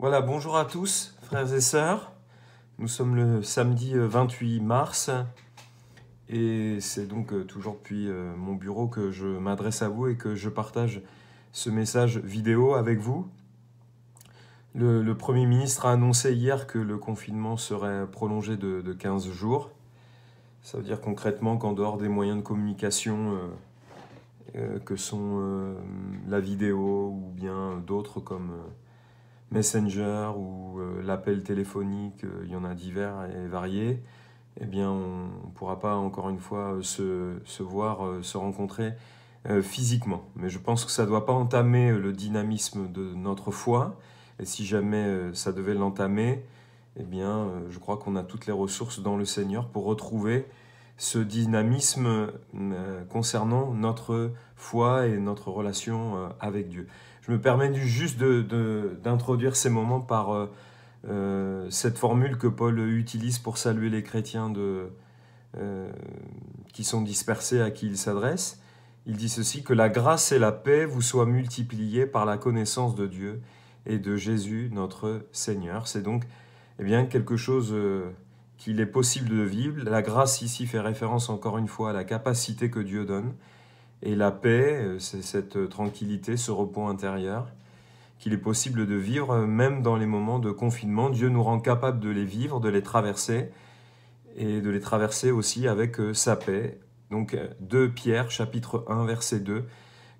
Voilà, bonjour à tous, frères et sœurs. Nous sommes le samedi 28 euh, mars et c'est donc euh, toujours depuis euh, mon bureau que je m'adresse à vous et que je partage ce message vidéo avec vous. Le, Premier ministre a annoncé hier que le confinement serait prolongé de, 15 jours. Ça veut dire concrètement qu'en dehors des moyens de communication que sont la vidéo ou bien d'autres comme Messenger ou euh, l'appel téléphonique, euh, il y en a divers et variés, eh bien on ne pourra pas encore une fois euh, se, voir, se rencontrer physiquement. Mais je pense que ça ne doit pas entamer le dynamisme de notre foi, et si jamais ça devait l'entamer, eh bien je crois qu'on a toutes les ressources dans le Seigneur pour retrouver ce dynamisme concernant notre foi et notre relation avec Dieu. Je me permets juste d'introduire ces moments par euh, euh, cette formule que Paul utilise pour saluer les chrétiens euh, qui sont dispersés à qui il s'adresse. Il dit ceci, que la grâce et la paix vous soient multipliées par la connaissance de Dieu et de Jésus notre Seigneur. C'est donc eh bien, quelque chose qu'il est possible de vivre. La grâce ici fait référence encore une fois à la capacité que Dieu donne et la paix, euh, c'est cette euh, tranquillité, ce repos intérieur qu'il est possible de vivre euh, même dans les moments de confinement. Dieu nous rend capable de les vivre, de les traverser et de les traverser aussi avec sa paix. Donc 2 Pierre chapitre 1 verset 2,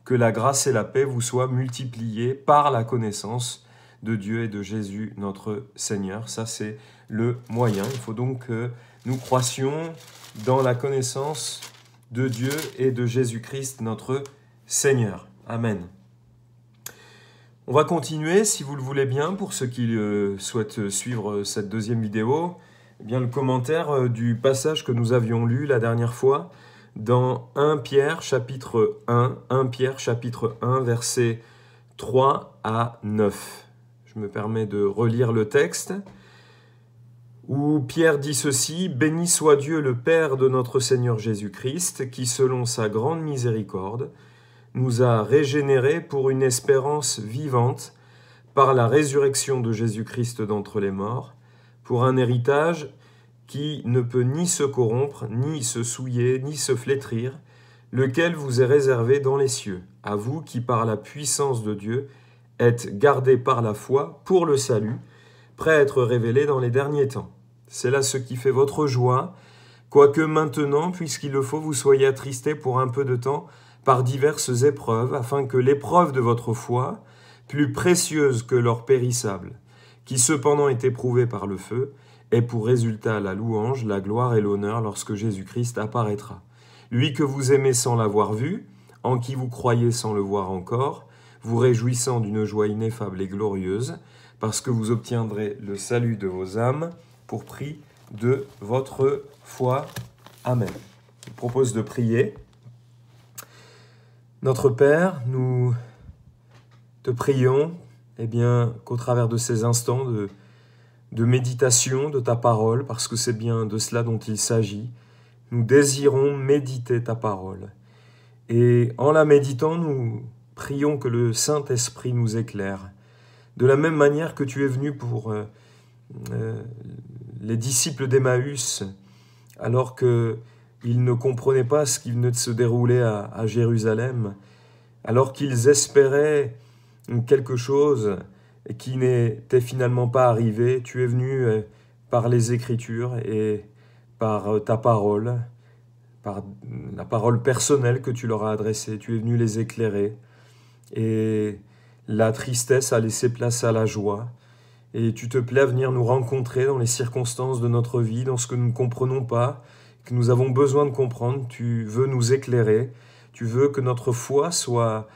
que la grâce et la paix vous soient multipliées par la connaissance de Dieu et de Jésus notre Seigneur. Ça c'est le moyen. Il faut donc que nous croissions dans la connaissance de Dieu et de Jésus-Christ notre Seigneur. Amen. On va continuer, si vous le voulez bien, pour ceux qui euh, souhaitent suivre euh, cette deuxième vidéo, eh bien, le commentaire euh, du passage que nous avions lu la dernière fois dans 1 Pierre chapitre 1, 1 Pierre chapitre 1, versets 3 à 9. Je me permets de relire le texte où Pierre dit ceci, Béni soit Dieu le Père de notre Seigneur Jésus-Christ, qui selon sa grande miséricorde nous a régénérés pour une espérance vivante par la résurrection de Jésus-Christ d'entre les morts, pour un héritage qui ne peut ni se corrompre, ni se souiller, ni se flétrir, lequel vous est réservé dans les cieux, à vous qui par la puissance de Dieu êtes gardés par la foi pour le salut, prêt à être révélé dans les derniers temps. C'est là ce qui fait votre joie, quoique maintenant, puisqu'il le faut, vous soyez attristés pour un peu de temps par diverses épreuves, afin que l'épreuve de votre foi, plus précieuse que l'or périssable, qui cependant est éprouvée par le feu, ait pour résultat la louange, la gloire et l'honneur lorsque Jésus-Christ apparaîtra. Lui que vous aimez sans l'avoir vu, en qui vous croyez sans le voir encore, vous réjouissant d'une joie ineffable et glorieuse, parce que vous obtiendrez le salut de vos âmes, pour prix de votre foi. Amen. Je propose de prier. Notre Père, nous te prions eh bien, qu'au travers de ces instants de, de méditation de ta parole, parce que c'est bien de cela dont il s'agit, nous désirons méditer ta parole. Et en la méditant, nous prions que le Saint-Esprit nous éclaire. De la même manière que tu es venu pour euh, euh, les disciples d'Emmaüs, alors qu'ils ne comprenaient pas ce qui venait de se dérouler à, à Jérusalem, alors qu'ils espéraient quelque chose qui n'était finalement pas arrivé, tu es venu euh, par les Écritures et par euh, ta parole, par la parole personnelle que tu leur as adressée, tu es venu les éclairer. Et la tristesse a laissé place à la joie, et tu te plais à venir nous rencontrer dans les circonstances de notre vie, dans ce que nous ne comprenons pas, que nous avons besoin de comprendre. Tu veux nous éclairer, tu veux que notre foi soit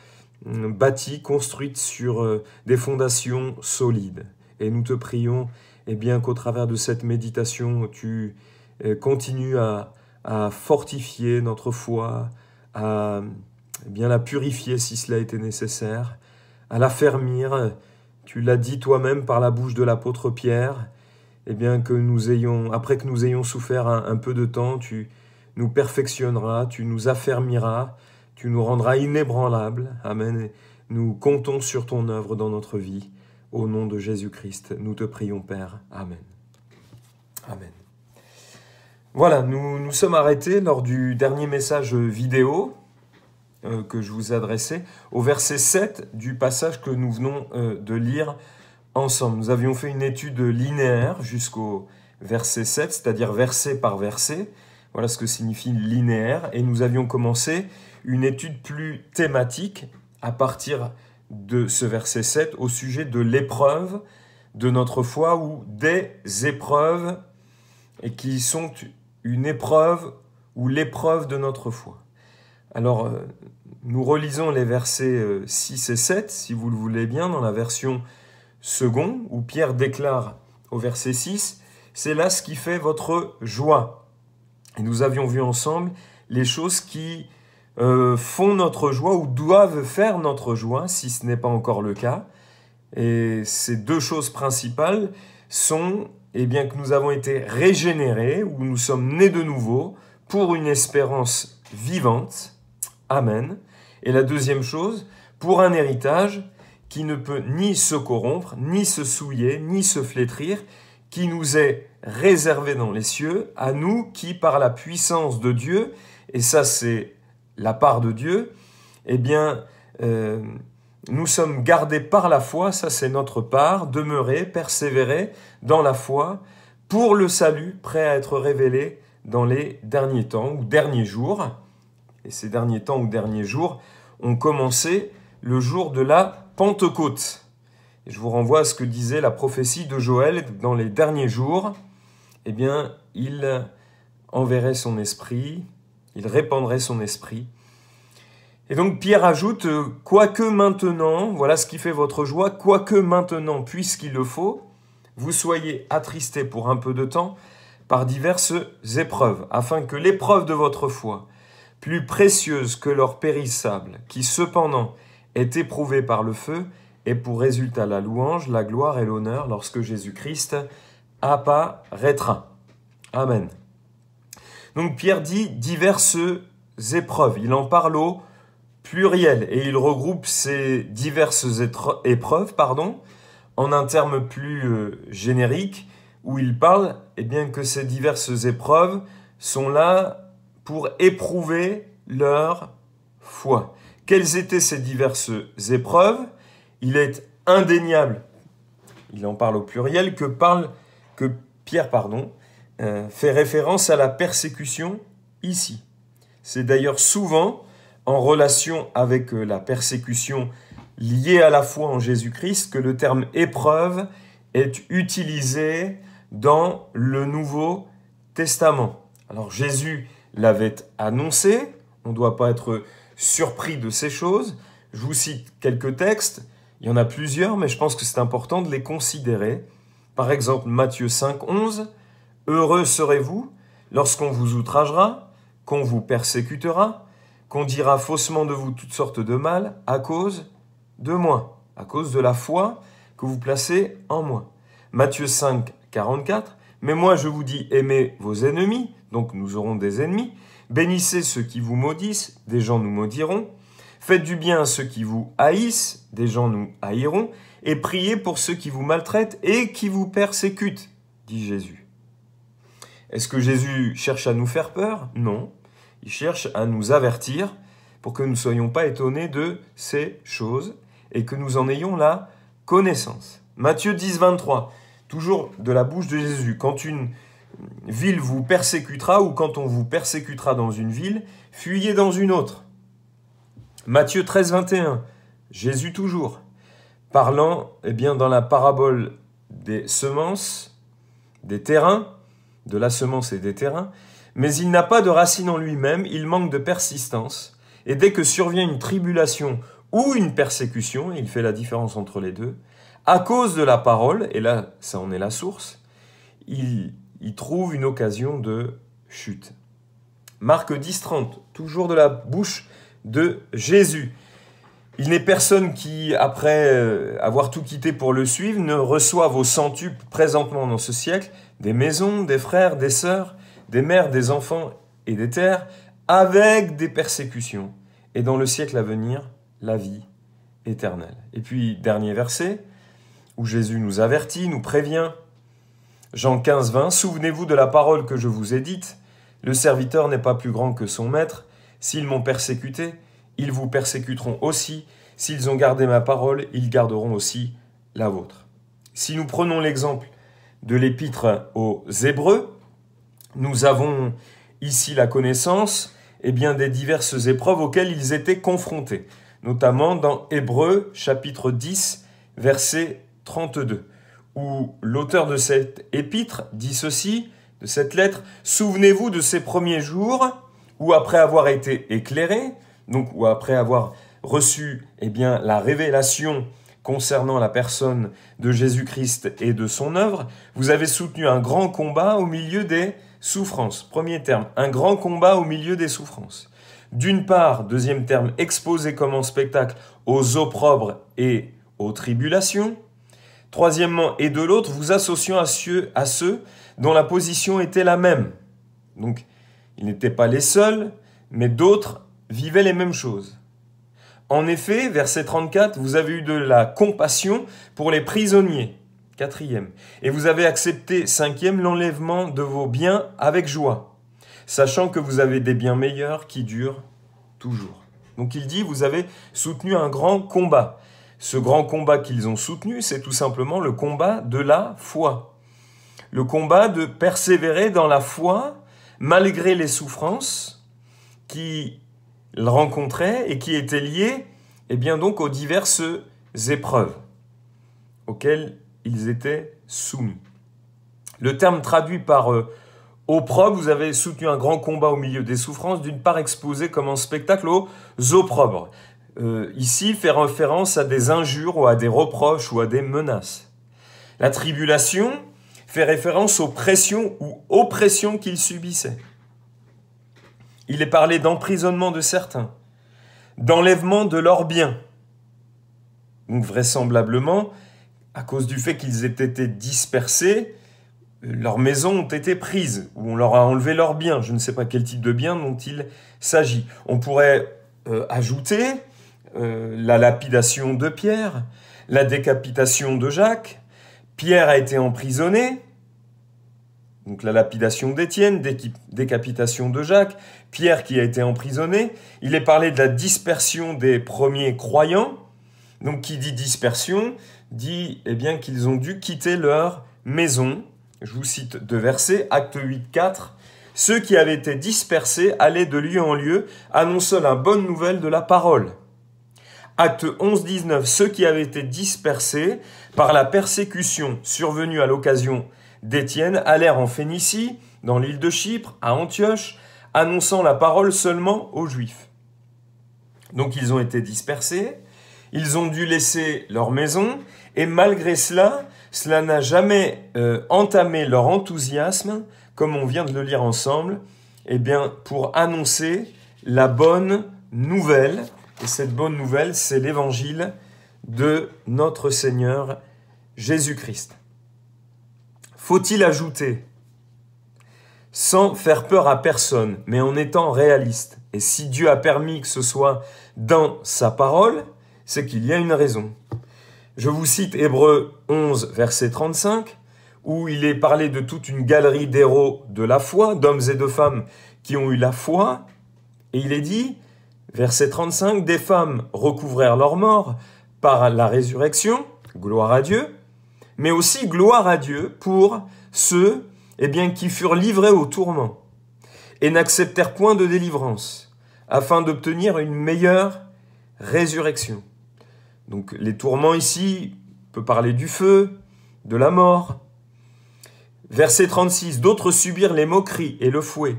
hum, bâtie, construite sur euh, des fondations solides. Et nous te prions et eh bien qu'au travers de cette méditation, tu euh, continues à, fortifier notre foi, à eh bien la purifier si cela était nécessaire, à l'affermir tu l'as dit toi-même par la bouche de l'apôtre Pierre, eh bien que nous ayons, après que nous ayons souffert un, peu de temps, tu nous perfectionneras, tu nous affermiras, tu nous rendras inébranlables. Amen. Nous comptons sur ton œuvre dans notre vie. Au nom de Jésus-Christ, nous te prions, Père. Amen. Amen. Voilà, nous nous sommes arrêtés lors du dernier message vidéo euh, que je vous adressais, au verset 7 du passage que nous venons euh, de lire ensemble. Nous avions fait une étude linéaire jusqu'au verset 7, c'est-à-dire verset par verset. Voilà ce que signifie linéaire. Et nous avions commencé une étude plus thématique à partir de ce verset 7 au sujet de l'épreuve de notre foi ou des épreuves et qui sont une épreuve ou l'épreuve de notre foi. Alors, euh, nous relisons les versets 6 euh, et 7, si vous le voulez bien, dans la version second où Pierre déclare au verset 6, C'est là ce qui fait votre joie. Et nous avions vu ensemble les choses qui euh, font notre joie ou doivent faire notre joie, si ce n'est pas encore le cas. Et ces deux choses principales sont eh bien, que nous avons été régénérés, ou nous sommes nés de nouveau, pour une espérance vivante, Amen. Et la deuxième chose, pour un héritage qui ne peut ni se corrompre, ni se souiller, ni se flétrir, qui nous est réservé dans les cieux, à nous qui, par la puissance de Dieu, et ça c'est la part de Dieu, eh bien, euh, nous sommes gardés par la foi, ça c'est notre part, demeurer, persévérer dans la foi, pour le salut, prêt à être révélé dans les derniers temps ou derniers jours et ces derniers temps ou derniers jours ont commencé le jour de la Pentecôte. Et je vous renvoie à ce que disait la prophétie de Joël dans les derniers jours. Eh bien, il enverrait son esprit, il répandrait son esprit. Et donc Pierre ajoute, euh, quoique maintenant, voilà ce qui fait votre joie, quoique maintenant, puisqu'il le faut, vous soyez attristés pour un peu de temps par diverses épreuves, afin que l'épreuve de votre foi, plus précieuse que leur périssable, qui cependant est éprouvée par le feu, et pour résultat la louange, la gloire et l'honneur lorsque Jésus-Christ apparaîtra. Amen. Donc Pierre dit diverses épreuves. Il en parle au pluriel et il regroupe ces diverses épreuves pardon, en un terme plus euh, générique où il parle et eh bien, que ces diverses épreuves sont là pour éprouver leur foi. Quelles étaient ces diverses épreuves Il est indéniable, il en parle au pluriel, que, Pierre pardon, euh, fait référence à la persécution ici. C'est d'ailleurs souvent en relation avec euh, la persécution liée à la foi en Jésus-Christ que le terme épreuve est utilisé dans le Nouveau Testament. Alors Jésus l'avait annoncé. On ne doit pas être surpris de ces choses. Je vous cite quelques textes. Il y en a plusieurs, mais je pense que c'est important de les considérer. Par exemple, Matthieu 5, 11. Heureux serez-vous lorsqu'on vous outragera, qu'on vous persécutera, qu'on dira faussement de vous toutes sortes de mal à cause de moi, à cause de la foi que vous placez en moi. Matthieu 5, 44. Mais moi je vous dis, aimez vos ennemis, donc nous aurons des ennemis. Bénissez ceux qui vous maudissent, des gens nous maudiront. Faites du bien à ceux qui vous haïssent, des gens nous haïront. Et priez pour ceux qui vous maltraitent et qui vous persécutent, dit Jésus. Est-ce que Jésus cherche à nous faire peur Non. Il cherche à nous avertir pour que nous ne soyons pas étonnés de ces choses et que nous en ayons la connaissance. Matthieu 10, 23, toujours de la bouche de Jésus. Quand une ville vous persécutera ou quand on vous persécutera dans une ville, fuyez dans une autre. Matthieu 13, 21, Jésus toujours, parlant eh bien, dans la parabole des semences, des terrains, de la semence et des terrains, mais il n'a pas de racine en lui-même, il manque de persistance, et dès que survient une tribulation ou une persécution, il fait la différence entre les deux, à cause de la parole, et là ça en est la source, il il trouve une occasion de chute. Marc 10, toujours de la bouche de Jésus. Il n'est personne qui, après euh, avoir tout quitté pour le suivre, ne reçoive au centuple présentement dans ce siècle des maisons, des frères, des sœurs, des mères, des enfants et des terres, avec des persécutions, et dans le siècle à venir, la vie éternelle. Et puis, dernier verset, où Jésus nous avertit, nous prévient, Jean 15, 20, Souvenez-vous de la parole que je vous ai dite. Le serviteur n'est pas plus grand que son maître. S'ils m'ont persécuté, ils vous persécuteront aussi. S'ils ont gardé ma parole, ils garderont aussi la vôtre. Si nous prenons l'exemple de l'épître aux Hébreux, nous avons ici la connaissance et eh bien, des diverses épreuves auxquelles ils étaient confrontés, notamment dans Hébreux chapitre 10, verset 32 où l'auteur de cette épître dit ceci, de cette lettre, Souvenez-vous de ces premiers jours où après avoir été éclairé, donc ou après avoir reçu eh bien, la révélation concernant la personne de Jésus-Christ et de son œuvre, vous avez soutenu un grand combat au milieu des souffrances. Premier terme, un grand combat au milieu des souffrances. D'une part, deuxième terme, exposé comme en spectacle aux opprobres et aux tribulations. Troisièmement, et de l'autre, vous associant à ceux, à ceux dont la position était la même. Donc, ils n'étaient pas les seuls, mais d'autres vivaient les mêmes choses. En effet, verset 34, vous avez eu de la compassion pour les prisonniers. Quatrième. Et vous avez accepté, cinquième, l'enlèvement de vos biens avec joie, sachant que vous avez des biens meilleurs qui durent toujours. Donc il dit, vous avez soutenu un grand combat. Ce grand combat qu'ils ont soutenu, c'est tout simplement le combat de la foi. Le combat de persévérer dans la foi malgré les souffrances qu'ils rencontraient et qui étaient liées eh bien donc aux diverses épreuves auxquelles ils étaient soumis. Le terme traduit par euh, opprobre, vous avez soutenu un grand combat au milieu des souffrances, d'une part exposé comme un spectacle aux opprobres. Euh, ici fait référence à des injures ou à des reproches ou à des menaces. La tribulation fait référence aux pressions ou oppressions qu'ils subissaient. Il est parlé d'emprisonnement de certains, d'enlèvement de leurs biens. Donc vraisemblablement, à cause du fait qu'ils aient été dispersés, euh, leurs maisons ont été prises, ou on leur a enlevé leurs biens. Je ne sais pas quel type de biens dont il s'agit. On pourrait euh, ajouter euh, la lapidation de Pierre, la décapitation de Jacques, Pierre a été emprisonné, donc la lapidation d'Étienne, décapitation de Jacques, Pierre qui a été emprisonné, il est parlé de la dispersion des premiers croyants, donc qui dit dispersion, dit eh bien qu'ils ont dû quitter leur maison. Je vous cite deux versets, acte 8, 4. Ceux qui avaient été dispersés allaient de lieu en lieu, annonçant la bonne nouvelle de la parole. Acte 11-19, ceux qui avaient été dispersés par la persécution survenue à l'occasion d'Étienne allèrent en Phénicie, dans l'île de Chypre, à Antioche, annonçant la parole seulement aux Juifs. Donc ils ont été dispersés, ils ont dû laisser leur maison, et malgré cela, cela n'a jamais euh, entamé leur enthousiasme, comme on vient de le lire ensemble, eh bien, pour annoncer la bonne nouvelle et cette bonne nouvelle, c'est l'évangile de notre Seigneur Jésus-Christ. Faut-il ajouter, sans faire peur à personne, mais en étant réaliste, et si Dieu a permis que ce soit dans sa parole, c'est qu'il y a une raison. Je vous cite Hébreu 11, verset 35, où il est parlé de toute une galerie d'héros de la foi, d'hommes et de femmes qui ont eu la foi, et il est dit, Verset 35, des femmes recouvrèrent leur mort par la résurrection, gloire à Dieu, mais aussi gloire à Dieu pour ceux eh bien, qui furent livrés au tourment et n'acceptèrent point de délivrance, afin d'obtenir une meilleure résurrection. Donc les tourments ici, on peut parler du feu, de la mort. Verset 36, d'autres subirent les moqueries et le fouet,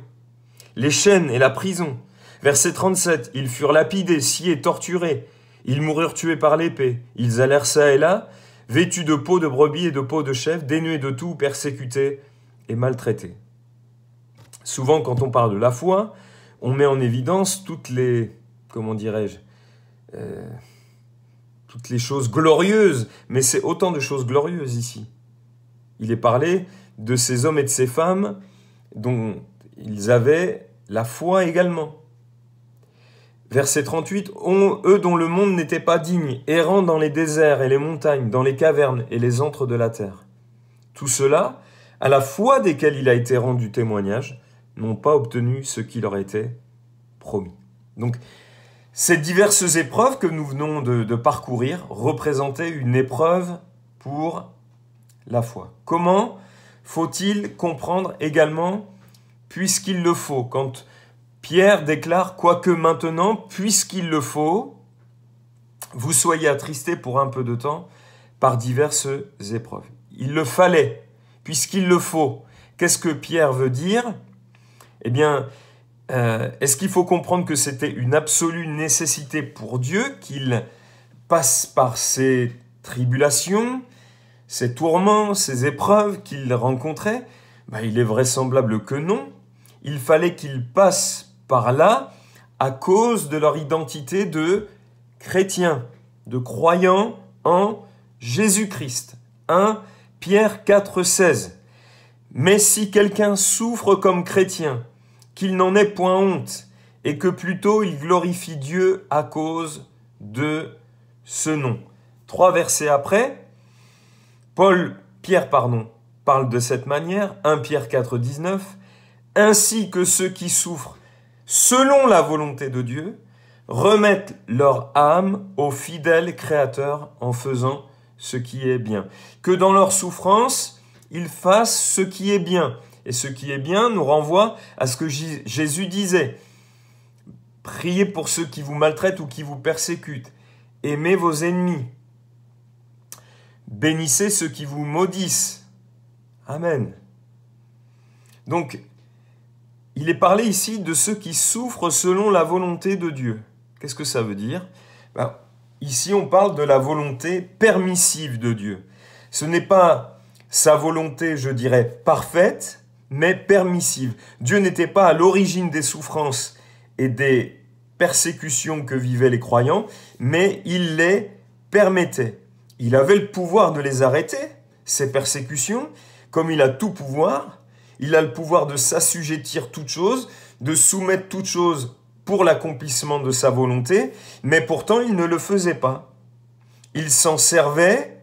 les chaînes et la prison, Verset 37, ils furent lapidés, sciés, torturés. Ils moururent tués par l'épée. Ils allèrent ça et là, vêtus de peaux de brebis et de peaux de chèvres, dénués de tout, persécutés et maltraités. Souvent, quand on parle de la foi, on met en évidence toutes les, comment dirais-je, euh, toutes les choses glorieuses, mais c'est autant de choses glorieuses ici. Il est parlé de ces hommes et de ces femmes dont ils avaient la foi également. Verset 38, eux dont le monde n'était pas digne, errant dans les déserts et les montagnes, dans les cavernes et les antres de la terre. Tout cela, à la foi desquels il a été rendu témoignage, n'ont pas obtenu ce qui leur était promis. Donc, ces diverses épreuves que nous venons de, de parcourir représentaient une épreuve pour la foi. Comment faut-il comprendre également, puisqu'il le faut, quand Pierre déclare, quoique maintenant, puisqu'il le faut, vous soyez attristés pour un peu de temps par diverses épreuves. Il le fallait, puisqu'il le faut. Qu'est-ce que Pierre veut dire Eh bien, euh, est-ce qu'il faut comprendre que c'était une absolue nécessité pour Dieu qu'il passe par ces tribulations, ces tourments, ces épreuves qu'il rencontrait ben, Il est vraisemblable que non. Il fallait qu'il passe par là à cause de leur identité de chrétiens, de croyants en Jésus-Christ. 1 Pierre 4, 16. Mais si quelqu'un souffre comme chrétien, qu'il n'en ait point honte, et que plutôt il glorifie Dieu à cause de ce nom. Trois versets après, Paul, Pierre, pardon, parle de cette manière, 1 Pierre 4, 19, ainsi que ceux qui souffrent selon la volonté de Dieu, remettent leur âme au fidèle Créateur en faisant ce qui est bien. Que dans leur souffrance, ils fassent ce qui est bien. Et ce qui est bien nous renvoie à ce que Jésus disait. Priez pour ceux qui vous maltraitent ou qui vous persécutent. Aimez vos ennemis. Bénissez ceux qui vous maudissent. Amen. Donc, il est parlé ici de ceux qui souffrent selon la volonté de Dieu. Qu'est-ce que ça veut dire ben, Ici, on parle de la volonté permissive de Dieu. Ce n'est pas sa volonté, je dirais, parfaite, mais permissive. Dieu n'était pas à l'origine des souffrances et des persécutions que vivaient les croyants, mais il les permettait. Il avait le pouvoir de les arrêter, ces persécutions, comme il a tout pouvoir, il a le pouvoir de s'assujettir toute chose, de soumettre toute chose pour l'accomplissement de sa volonté, mais pourtant il ne le faisait pas. Il s'en servait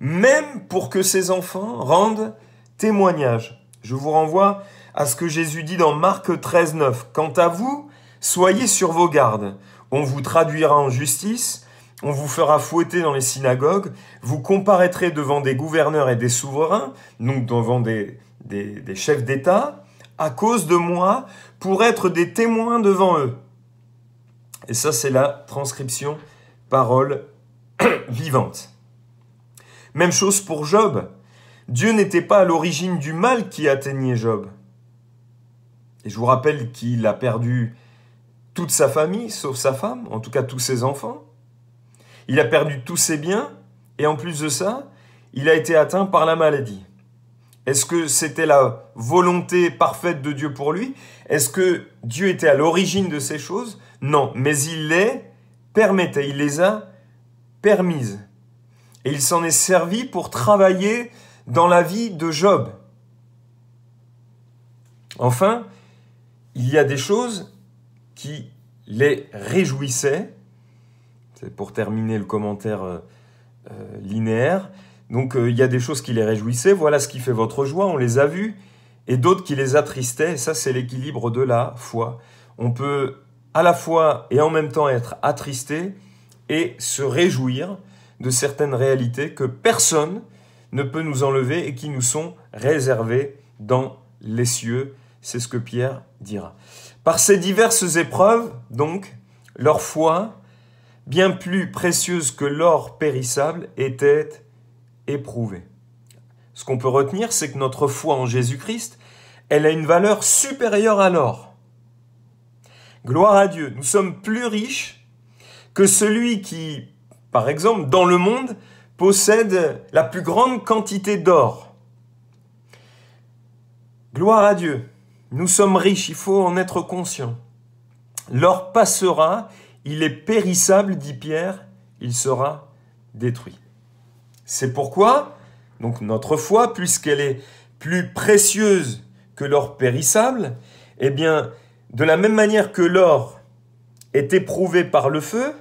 même pour que ses enfants rendent témoignage. Je vous renvoie à ce que Jésus dit dans Marc 13, 9. Quant à vous, soyez sur vos gardes. On vous traduira en justice, on vous fera fouetter dans les synagogues, vous comparaîtrez devant des gouverneurs et des souverains, donc devant des, chefs d'État, à cause de moi, pour être des témoins devant eux. Et ça, c'est la transcription parole vivante. Même chose pour Job. Dieu n'était pas à l'origine du mal qui atteignait Job. Et je vous rappelle qu'il a perdu toute sa famille, sauf sa femme, en tout cas tous ses enfants. Il a perdu tous ses biens et en plus de ça, il a été atteint par la maladie. Est-ce que c'était la volonté parfaite de Dieu pour lui Est-ce que Dieu était à l'origine de ces choses Non, mais il les permettait, il les a permises. Et il s'en est servi pour travailler dans la vie de Job. Enfin, il y a des choses qui les réjouissaient pour terminer le commentaire euh, euh, linéaire. Donc euh, il y a des choses qui les réjouissaient, voilà ce qui fait votre joie, on les a vues, et d'autres qui les attristaient, et ça c'est l'équilibre de la foi. On peut à la fois et en même temps être attristé et se réjouir de certaines réalités que personne ne peut nous enlever et qui nous sont réservées dans les cieux. C'est ce que Pierre dira. Par ces diverses épreuves, donc, leur foi bien plus précieuse que l'or périssable, était éprouvée. Ce qu'on peut retenir, c'est que notre foi en Jésus-Christ, elle a une valeur supérieure à l'or. Gloire à Dieu, nous sommes plus riches que celui qui, par exemple, dans le monde, possède la plus grande quantité d'or. Gloire à Dieu, nous sommes riches, il faut en être conscient. L'or passera il est périssable, dit Pierre, il sera détruit. C'est pourquoi, donc notre foi, puisqu'elle est plus précieuse que l'or périssable, eh bien, de la même manière que l'or est éprouvé par le feu,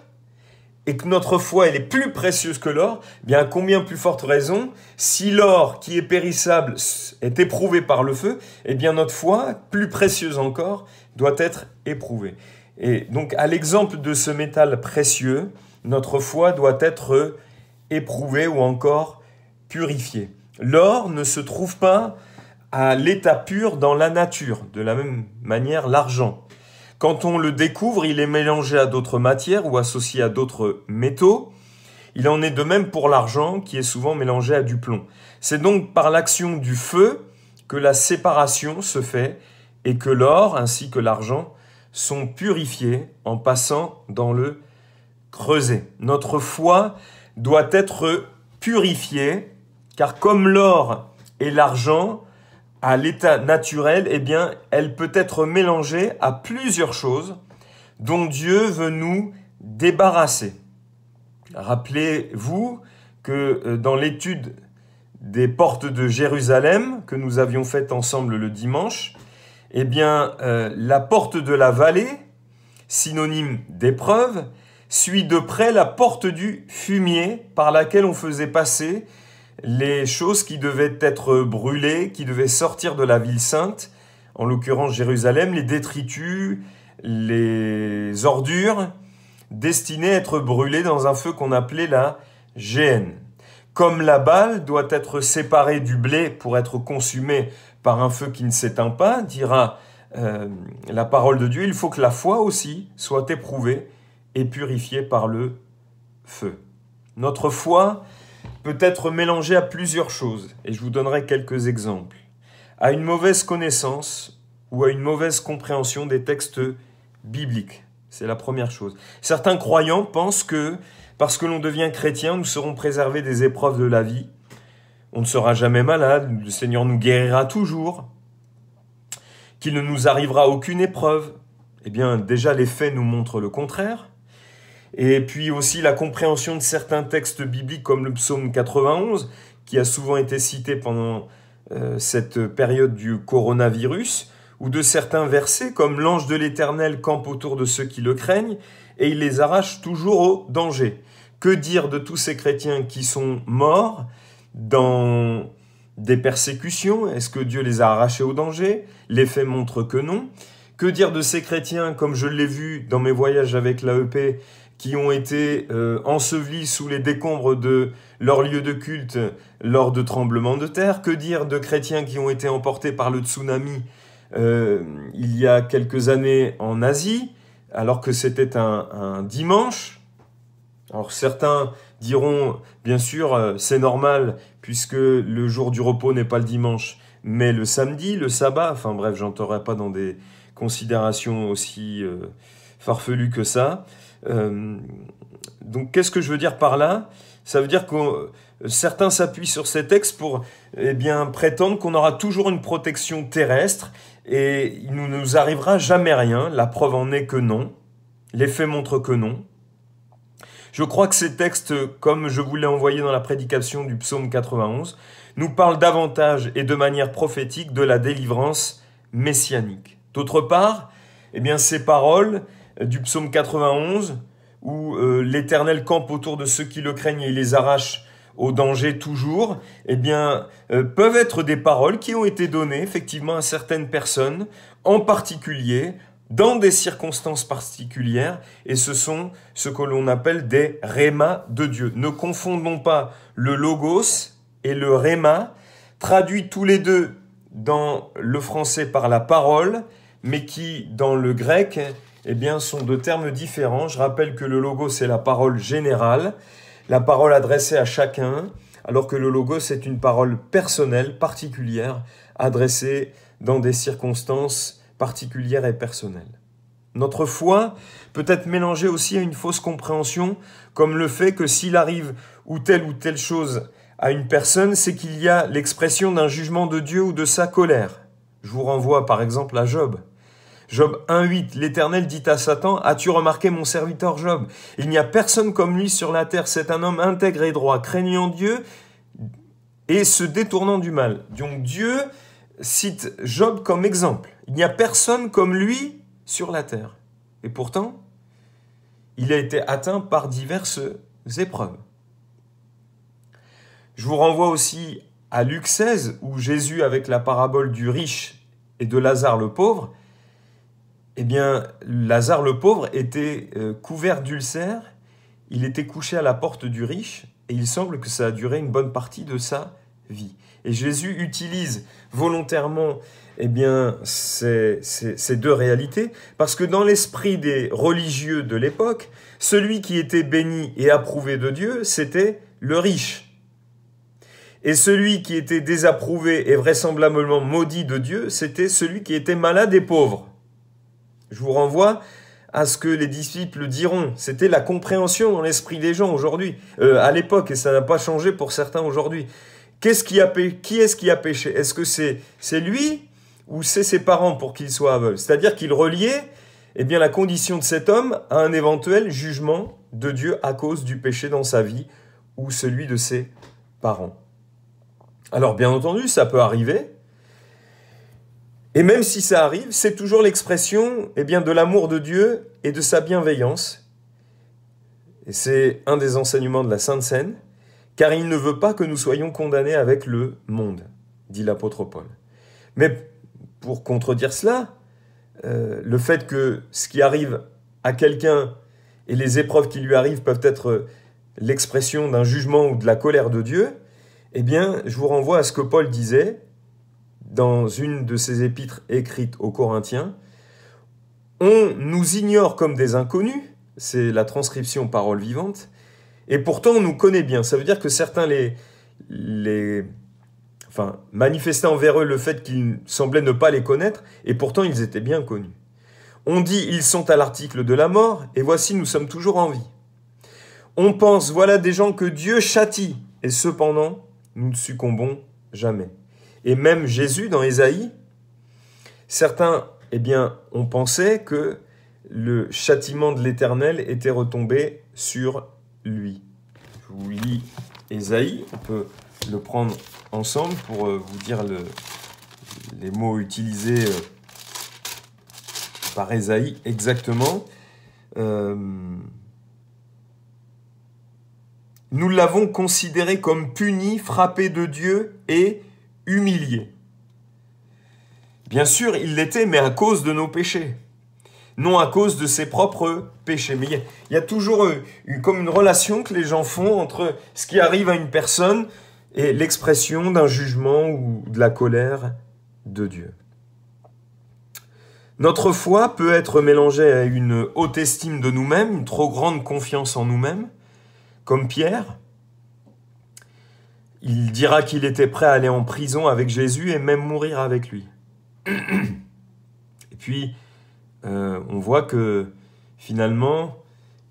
et que notre foi, elle est plus précieuse que l'or, eh bien, à combien plus forte raison, si l'or qui est périssable est éprouvé par le feu, eh bien, notre foi, plus précieuse encore, doit être éprouvée. Et donc, à l'exemple de ce métal précieux, notre foi doit être éprouvée ou encore purifiée. L'or ne se trouve pas à l'état pur dans la nature, de la même manière l'argent. Quand on le découvre, il est mélangé à d'autres matières ou associé à d'autres métaux. Il en est de même pour l'argent qui est souvent mélangé à du plomb. C'est donc par l'action du feu que la séparation se fait et que l'or ainsi que l'argent sont purifiés en passant dans le creuset. Notre foi doit être purifiée, car comme l'or et l'argent, à l'état naturel, eh bien, elle peut être mélangée à plusieurs choses dont Dieu veut nous débarrasser. Rappelez-vous que euh, dans l'étude des portes de Jérusalem que nous avions faite ensemble le dimanche, eh bien, euh, la porte de la vallée, synonyme d'épreuve, suit de près la porte du fumier par laquelle on faisait passer les choses qui devaient être brûlées, qui devaient sortir de la ville sainte, en l'occurrence Jérusalem, les détritus, les ordures, destinées à être brûlées dans un feu qu'on appelait la géhenne. Comme la balle doit être séparée du blé pour être consumée par un feu qui ne s'éteint pas, dira euh, la parole de Dieu, il faut que la foi aussi soit éprouvée et purifiée par le feu. Notre foi peut être mélangée à plusieurs choses, et je vous donnerai quelques exemples. À une mauvaise connaissance ou à une mauvaise compréhension des textes bibliques. C'est la première chose. Certains croyants pensent que parce que l'on devient chrétien, nous serons préservés des épreuves de la vie on ne sera jamais malade, le Seigneur nous guérira toujours, qu'il ne nous arrivera aucune épreuve. Eh bien, déjà, les faits nous montrent le contraire. Et puis aussi la compréhension de certains textes bibliques comme le psaume 91, qui a souvent été cité pendant euh, cette période du coronavirus, ou de certains versets comme l'ange de l'Éternel campe autour de ceux qui le craignent, et il les arrache toujours au danger. Que dire de tous ces chrétiens qui sont morts dans des persécutions Est-ce que Dieu les a arrachés au danger Les faits montrent que non. Que dire de ces chrétiens, comme je l'ai vu dans mes voyages avec l'AEP, qui ont été euh, ensevelis sous les décombres de leur lieu de culte lors de tremblements de terre Que dire de chrétiens qui ont été emportés par le tsunami euh, il y a quelques années en Asie, alors que c'était un, un dimanche alors certains diront bien sûr euh, c'est normal puisque le jour du repos n'est pas le dimanche, mais le samedi, le sabbat, enfin bref, j'entrerai pas dans des considérations aussi euh, farfelues que ça. Euh, donc qu'est-ce que je veux dire par là Ça veut dire que certains s'appuient sur ces textes pour eh bien, prétendre qu'on aura toujours une protection terrestre et il ne nous arrivera jamais rien. La preuve en est que non. Les faits montrent que non. Je crois que ces textes, comme je vous l'ai envoyé dans la prédication du psaume 91, nous parlent davantage et de manière prophétique de la délivrance messianique. D'autre part, eh bien, ces paroles euh, du psaume 91, où euh, l'Éternel campe autour de ceux qui le craignent et les arrache au danger toujours, eh bien, euh, peuvent être des paroles qui ont été données effectivement à certaines personnes, en particulier dans des circonstances particulières, et ce sont ce que l'on appelle des rémas de Dieu. Ne confondons pas le logos et le réma, traduits tous les deux dans le français par la parole, mais qui dans le grec eh bien, sont deux termes différents. Je rappelle que le logos c'est la parole générale, la parole adressée à chacun, alors que le logos c'est une parole personnelle, particulière, adressée dans des circonstances particulière et personnelle. Notre foi peut être mélangée aussi à une fausse compréhension, comme le fait que s'il arrive ou telle ou telle chose à une personne, c'est qu'il y a l'expression d'un jugement de Dieu ou de sa colère. Je vous renvoie par exemple à Job. Job 1.8, l'Éternel dit à Satan, As-tu remarqué mon serviteur Job Il n'y a personne comme lui sur la terre, c'est un homme intègre et droit, craignant Dieu et se détournant du mal. Donc Dieu cite Job comme exemple. Il n'y a personne comme lui sur la terre. Et pourtant, il a été atteint par diverses épreuves. Je vous renvoie aussi à Luc 16, où Jésus, avec la parabole du riche et de Lazare le pauvre, eh bien, Lazare le pauvre était euh, couvert d'ulcères, il était couché à la porte du riche, et il semble que ça a duré une bonne partie de sa vie. Et Jésus utilise volontairement eh bien, ces deux réalités, parce que dans l'esprit des religieux de l'époque, celui qui était béni et approuvé de Dieu, c'était le riche. Et celui qui était désapprouvé et vraisemblablement maudit de Dieu, c'était celui qui était malade et pauvre. Je vous renvoie à ce que les disciples diront. C'était la compréhension dans l'esprit des gens aujourd'hui, euh, à l'époque, et ça n'a pas changé pour certains aujourd'hui. Qu'est-ce qui, a qui est-ce qui a péché Est-ce que c'est lui ou c'est ses parents pour qu'ils soient aveugles, C'est-à-dire qu'il reliait eh bien, la condition de cet homme à un éventuel jugement de Dieu à cause du péché dans sa vie ou celui de ses parents. Alors bien entendu, ça peut arriver. Et même si ça arrive, c'est toujours l'expression eh bien, de l'amour de Dieu et de sa bienveillance. Et c'est un des enseignements de la Sainte Seine, car il ne veut pas que nous soyons condamnés avec le monde, dit l'apôtre Paul. Mais pour contredire cela. Euh, le fait que ce qui arrive à quelqu'un et les épreuves qui lui arrivent peuvent être l'expression d'un jugement ou de la colère de Dieu, eh bien, je vous renvoie à ce que Paul disait dans une de ses épîtres écrites aux Corinthiens. On nous ignore comme des inconnus, c'est la transcription parole vivante, et pourtant on nous connaît bien. Ça veut dire que certains les, les enfin, manifestant envers eux le fait qu'ils semblaient ne pas les connaître, et pourtant ils étaient bien connus. On dit ils sont à l'article de la mort, et voici nous sommes toujours en vie. On pense voilà des gens que Dieu châtie, et cependant nous ne succombons jamais. Et même Jésus dans Ésaïe, certains, eh bien, on pensait que le châtiment de l'Éternel était retombé sur lui. Je vous lis Ésaïe, on peut le prendre ensemble pour euh, vous dire les mots utilisés euh, par Esaïe exactement. Euh, nous l'avons considéré comme puni, frappé de Dieu et humilié. Bien sûr, il l'était, mais à cause de nos péchés, non à cause de ses propres péchés. Mais il y, y, a toujours eu, comme une relation que les gens font entre ce qui arrive à une personne, et l'expression d'un jugement ou de la colère de Dieu. Notre foi peut être mélangée à une haute estime de nous-mêmes, une trop grande confiance en nous-mêmes, comme Pierre. Il dira qu'il était prêt à aller en prison avec Jésus et même mourir avec lui. Et puis, euh, on voit que finalement,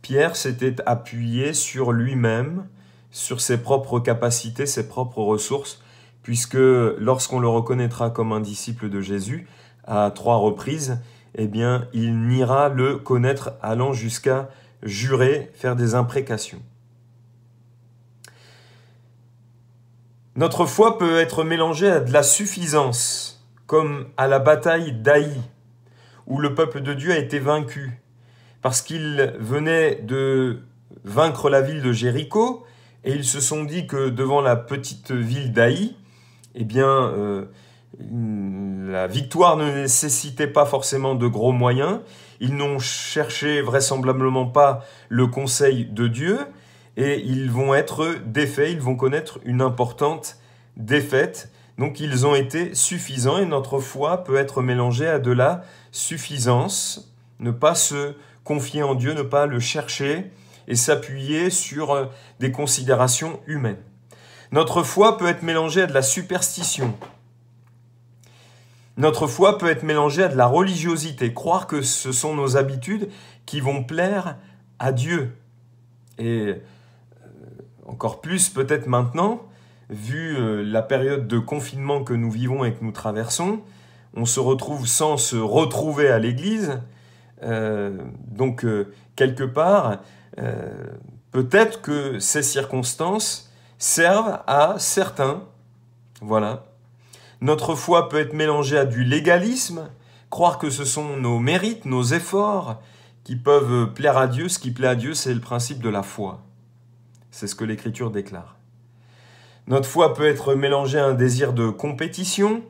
Pierre s'était appuyé sur lui-même, sur ses propres capacités, ses propres ressources, puisque lorsqu'on le reconnaîtra comme un disciple de Jésus, à trois reprises, eh bien, il n'ira le connaître allant jusqu'à jurer, faire des imprécations. Notre foi peut être mélangée à de la suffisance, comme à la bataille d'Aï, où le peuple de Dieu a été vaincu, parce qu'il venait de vaincre la ville de Jéricho, et ils se sont dit que devant la petite ville d'Aïe, eh bien, euh, la victoire ne nécessitait pas forcément de gros moyens. Ils n'ont cherché vraisemblablement pas le conseil de Dieu et ils vont être défaits, ils vont connaître une importante défaite. Donc ils ont été suffisants et notre foi peut être mélangée à de la suffisance, ne pas se confier en Dieu, ne pas le chercher, et s'appuyer sur euh, des considérations humaines. Notre foi peut être mélangée à de la superstition. Notre foi peut être mélangée à de la religiosité, croire que ce sont nos habitudes qui vont plaire à Dieu. Et euh, encore plus peut-être maintenant, vu euh, la période de confinement que nous vivons et que nous traversons, on se retrouve sans se retrouver à l'Église. donc, quelque part, euh, peut-être que ces circonstances servent à certains. Voilà. Notre foi peut être mélangée à du légalisme, croire que ce sont nos mérites, nos efforts qui peuvent plaire à Dieu. Ce qui plaît à Dieu, c'est le principe de la foi. C'est ce que l'Écriture déclare. Notre foi peut être mélangée à un désir de compétition.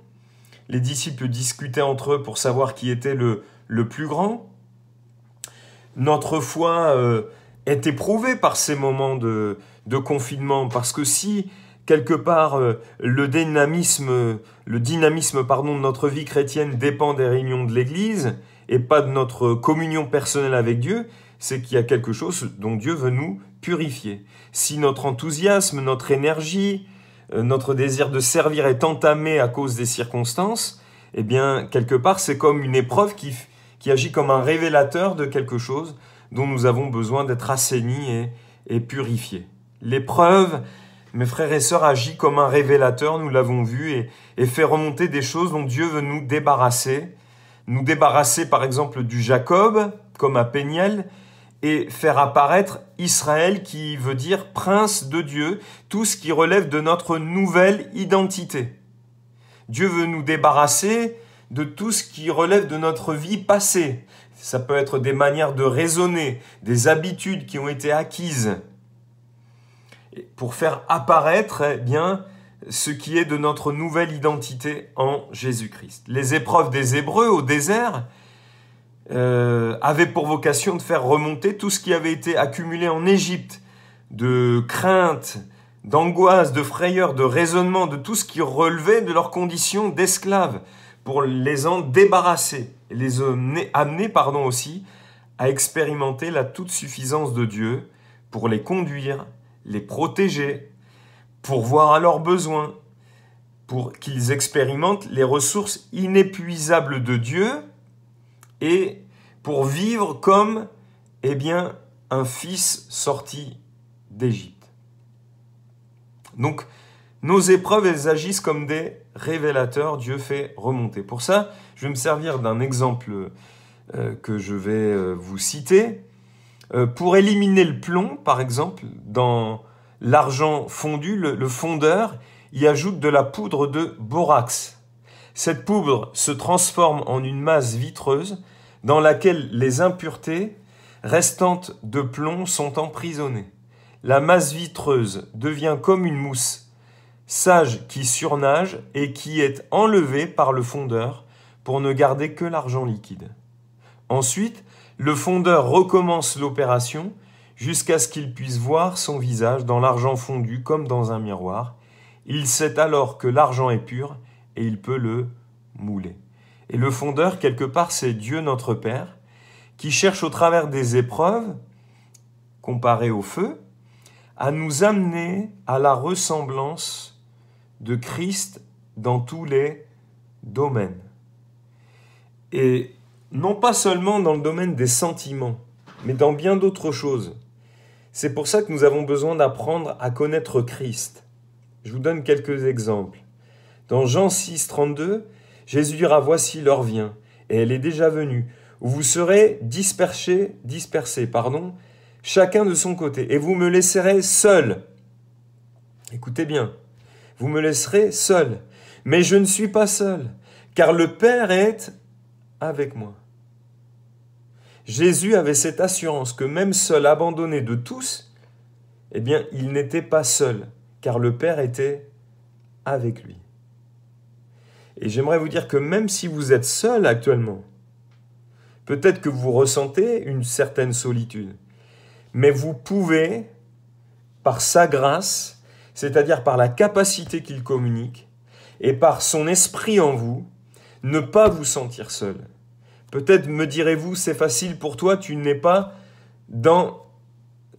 Les disciples discutaient entre eux pour savoir qui était le, plus grand. Notre foi euh, est éprouvé par ces moments de, confinement, parce que si quelque part euh, le dynamisme, le dynamisme pardon, de notre vie chrétienne dépend des réunions de l'Église et pas de notre communion personnelle avec Dieu, c'est qu'il y a quelque chose dont Dieu veut nous purifier. Si notre enthousiasme, notre énergie, euh, notre désir de servir est entamé à cause des circonstances, eh bien, quelque part, c'est comme une épreuve qui agit comme un révélateur de quelque chose dont nous avons besoin d'être assainis et, purifiés. L'épreuve, mes frères et sœurs, agit comme un révélateur, nous l'avons vu, et, et fait remonter des choses dont Dieu veut nous débarrasser. Nous débarrasser par exemple du Jacob, comme à Péniel, et faire apparaître Israël qui veut dire prince de Dieu, tout ce qui relève de notre nouvelle identité. Dieu veut nous débarrasser de tout ce qui relève de notre vie passée, ça peut être des manières de raisonner, des habitudes qui ont été acquises pour faire apparaître eh bien ce qui est de notre nouvelle identité en Jésus-Christ. Les épreuves des Hébreux au désert euh, avaient pour vocation de faire remonter tout ce qui avait été accumulé en Égypte, de crainte, d'angoisse, de frayeur, de raisonnement, de tout ce qui relevait de leur condition d'esclaves, pour les en débarrasser les amener, pardon, aussi à expérimenter la toute suffisance de Dieu pour les conduire, les protéger, pour voir à leurs besoins, pour qu'ils expérimentent les ressources inépuisables de Dieu et pour vivre comme eh bien, un fils sorti d'Égypte. Donc, nos épreuves, elles agissent comme des révélateur, Dieu fait remonter. Pour ça, je vais me servir d'un exemple euh, que je vais euh, vous citer. Euh, pour éliminer le plomb, par exemple, dans l'argent fondu, le fondeur y ajoute de la poudre de borax. Cette poudre se transforme en une masse vitreuse dans laquelle les impuretés restantes de plomb sont emprisonnées. La masse vitreuse devient comme une mousse sage qui surnage et qui est enlevé par le fondeur pour ne garder que l'argent liquide. Ensuite, le fondeur recommence l'opération jusqu'à ce qu'il puisse voir son visage dans l'argent fondu comme dans un miroir. Il sait alors que l'argent est pur et il peut le mouler. Et le fondeur, quelque part, c'est Dieu notre Père, qui cherche au travers des épreuves, comparées au feu, à nous amener à la ressemblance de Christ dans tous les domaines. Et non pas seulement dans le domaine des sentiments, mais dans bien d'autres choses. C'est pour ça que nous avons besoin d'apprendre à connaître Christ. Je vous donne quelques exemples. Dans Jean 6, 32, Jésus dira Voici l'heure vient, et elle est déjà venue, vous serez dispersés, dispersés, pardon, chacun de son côté, et vous me laisserez seul. Écoutez bien, vous me laisserez seul. Mais je ne suis pas seul, car le Père est avec moi. Jésus avait cette assurance que même seul, abandonné de tous, eh bien, il n'était pas seul, car le Père était avec lui. Et j'aimerais vous dire que même si vous êtes seul actuellement, peut-être que vous ressentez une certaine solitude, mais vous pouvez, par sa grâce, c'est-à-dire par la capacité qu'il communique et par son esprit en vous, ne pas vous sentir seul. Peut-être me direz-vous, c'est facile pour toi, tu n'es pas dans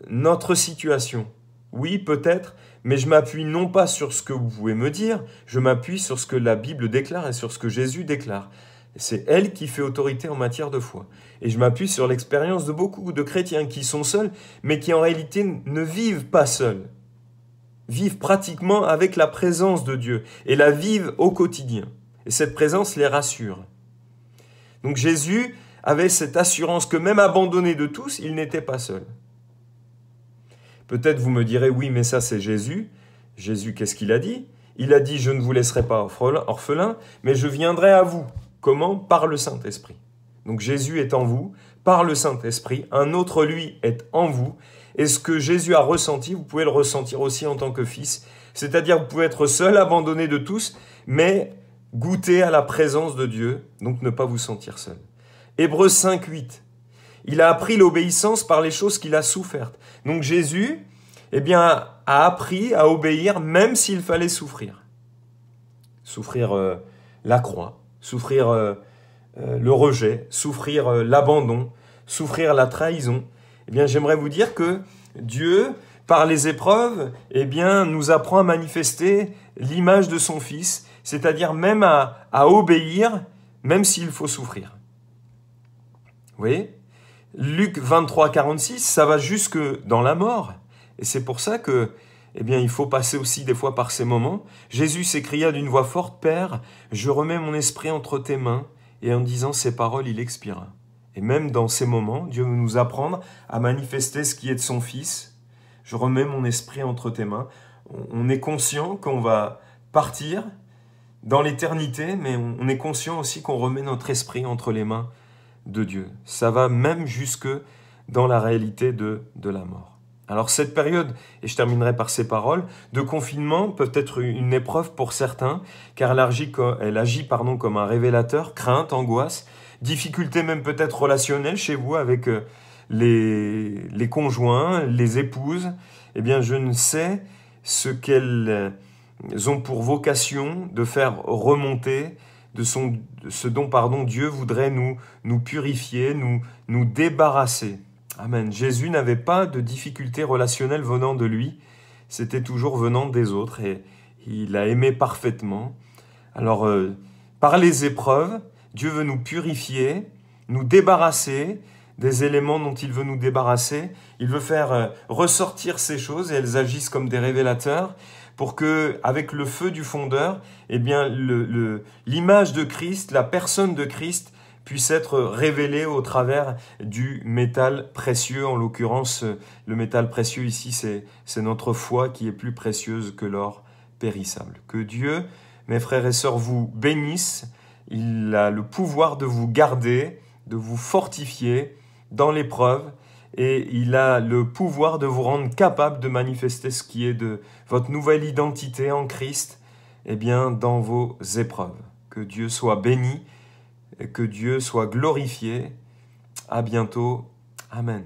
notre situation. Oui, peut-être, mais je m'appuie non pas sur ce que vous pouvez me dire, je m'appuie sur ce que la Bible déclare et sur ce que Jésus déclare. C'est elle qui fait autorité en matière de foi. Et je m'appuie sur l'expérience de beaucoup de chrétiens qui sont seuls, mais qui en réalité ne vivent pas seuls vivent pratiquement avec la présence de Dieu et la vivent au quotidien. Et cette présence les rassure. Donc Jésus avait cette assurance que même abandonné de tous, il n'était pas seul. Peut-être vous me direz, oui, mais ça c'est Jésus. Jésus, qu'est-ce qu'il a dit Il a dit, je ne vous laisserai pas orphelin, mais je viendrai à vous. Comment Par le Saint-Esprit. Donc Jésus est en vous, par le Saint-Esprit, un autre lui est en vous, et ce que Jésus a ressenti, vous pouvez le ressentir aussi en tant que fils. C'est-à-dire, vous pouvez être seul, abandonné de tous, mais goûter à la présence de Dieu, donc ne pas vous sentir seul. Hébreu 5, 8. Il a appris l'obéissance par les choses qu'il a souffertes. Donc Jésus, eh bien, a appris à obéir même s'il fallait souffrir. Souffrir euh, la croix, souffrir euh, euh, le rejet, souffrir l'abandon, souffrir la trahison, eh bien, j'aimerais vous dire que Dieu, par les épreuves, eh bien, nous apprend à manifester l'image de son Fils, c'est-à-dire même à, obéir, même s'il faut souffrir. Vous voyez Luc 23, 46, ça va jusque dans la mort. Et c'est pour ça que, eh bien, il faut passer aussi des fois par ces moments. Jésus s'écria d'une voix forte, Père, je remets mon esprit entre tes mains, et en disant ces paroles, il expira. Et même dans ces moments, Dieu veut nous apprendre à manifester ce qui est de son Fils. Je remets mon esprit entre tes mains. On est conscient qu'on va partir dans l'éternité, mais on est conscient aussi qu'on remet notre esprit entre les mains de Dieu. Ça va même jusque dans la réalité de, de la mort. Alors cette période, et je terminerai par ces paroles, de confinement peut être une épreuve pour certains, car elle agit, elle agit pardon, comme un révélateur, crainte, angoisse, difficultés même peut-être relationnelles chez vous avec euh, les, les conjoints, les épouses, eh bien je ne sais ce qu'elles euh, ont pour vocation de faire remonter de, son, ce dont pardon, Dieu voudrait nous, nous purifier, nous, nous débarrasser. Amen. Jésus n'avait pas de difficultés relationnelles venant de lui, c'était toujours venant des autres et il a aimé parfaitement. Alors, euh, par les épreuves, Dieu veut nous purifier, nous débarrasser des éléments dont il veut nous débarrasser. Il veut faire euh, ressortir ces choses et elles agissent comme des révélateurs pour que, avec le feu du fondeur, eh bien, l'image de Christ, la personne de Christ puisse être révélée au travers du métal précieux. En l'occurrence, euh, le métal précieux ici, c'est notre foi qui est plus précieuse que l'or périssable. Que Dieu, mes frères et sœurs, vous bénisse il a le pouvoir de vous garder, de vous fortifier dans l'épreuve et il a le pouvoir de vous rendre capable de manifester ce qui est de votre nouvelle identité en Christ, eh bien dans vos épreuves. Que Dieu soit béni, et que Dieu soit glorifié. À bientôt. Amen.